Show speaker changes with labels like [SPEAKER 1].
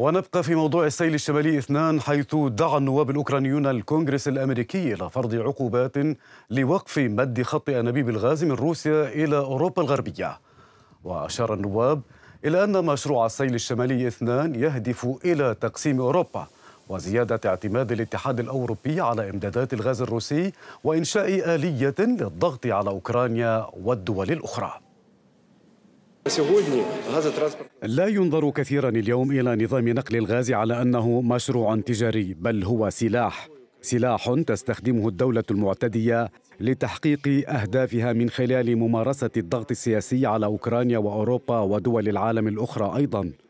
[SPEAKER 1] ونبقى في موضوع السيل الشمالي اثنان حيث دعا النواب الاوكرانيون الكونغرس الامريكي الى فرض عقوبات لوقف مد خط انابيب الغاز من روسيا الى اوروبا الغربيه. واشار النواب الى ان مشروع السيل الشمالي اثنان يهدف الى تقسيم اوروبا وزياده اعتماد الاتحاد الاوروبي على امدادات الغاز الروسي وانشاء اليه للضغط على اوكرانيا والدول الاخرى. لا ينظر كثيرا اليوم إلى نظام نقل الغاز على أنه مشروع تجاري بل هو سلاح سلاح تستخدمه الدولة المعتدية لتحقيق أهدافها من خلال ممارسة الضغط السياسي على أوكرانيا وأوروبا ودول العالم الأخرى أيضاً